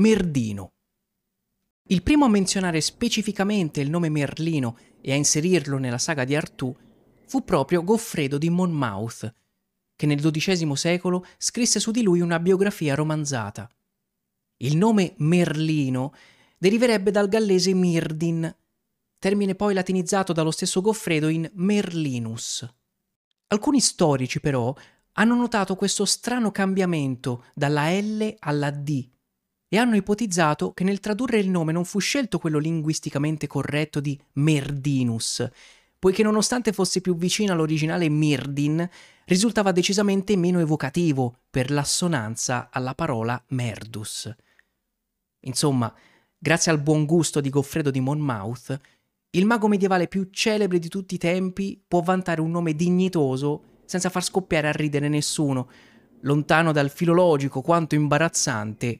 Merdino. Il primo a menzionare specificamente il nome Merlino e a inserirlo nella saga di Artù fu proprio Goffredo di Monmouth, che nel XII secolo scrisse su di lui una biografia romanzata. Il nome Merlino deriverebbe dal gallese Mirdin, termine poi latinizzato dallo stesso Goffredo in Merlinus. Alcuni storici però hanno notato questo strano cambiamento dalla L alla D e hanno ipotizzato che nel tradurre il nome non fu scelto quello linguisticamente corretto di Merdinus, poiché nonostante fosse più vicino all'originale Mirdin, risultava decisamente meno evocativo per l'assonanza alla parola Merdus. Insomma, grazie al buon gusto di Goffredo di Monmouth, il mago medievale più celebre di tutti i tempi può vantare un nome dignitoso senza far scoppiare a ridere nessuno, lontano dal filologico quanto imbarazzante